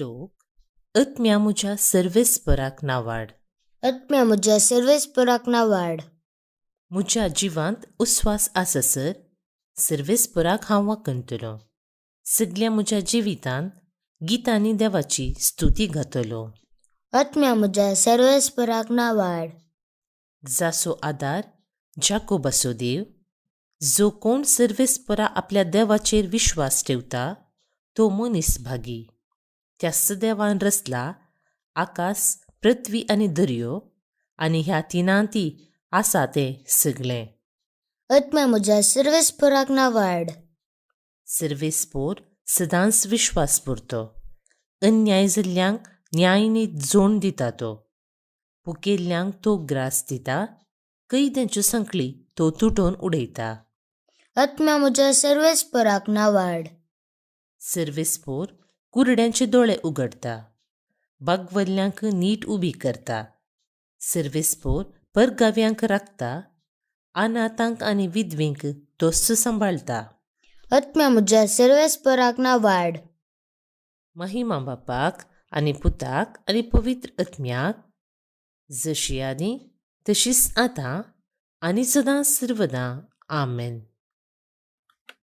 लोक आत्म्या મુજા સર્વેસ वाढ अत्म्या અત્મ્યા મુજા સર્વેસ પરાકના વાડ जिवांत उस्वास आससर सर्वेस पराक हांव वाकंतलो सगल्या म्हज्या जिवितांत गीतांनी देवाची स्तुती घातलो अत्म्या म्हज्या सर्वेस पराक ना वाड जासो आदार जाको बसो देव जो कोण सर्वेस्परा आपल्या देवाचेर विश्वास ठेवता तो मनीस भागी त्या सदैवान रचला आकाश पृथ्वी आणि दर्यो आणि ह्या तिनांती आसा ते सगळे आत्मा म्हज्या सर्वेस्फोराक ना वाड सर्वेस्पोर सदांच विश्वास पुरतो अन्याय जाल्ल्यांक न्यायनी जोण दिता तो पुकेल्ल्यांक तो ग्रास दिता कैद्यांच्यो संकली तो तुटोवन उडयता आत्मा म्हज्या सर्वेस्फोराक ना वाड सर्वेस्पोर कुरड्यांचे दोळे उघडता बाग नीट उभी करता सर्वेस्पोर परगाव्यांक राखता अनाथांक आणि विधवींक दोस्त सांभाळता अत्म्या सर्वेस सर्वेस्पराक ना वाड महिमा बापाक आणि पुताक आनी पवित्र आत्म्याक जशी आधी तशीच आता आणि सदां सर्वदां आमेन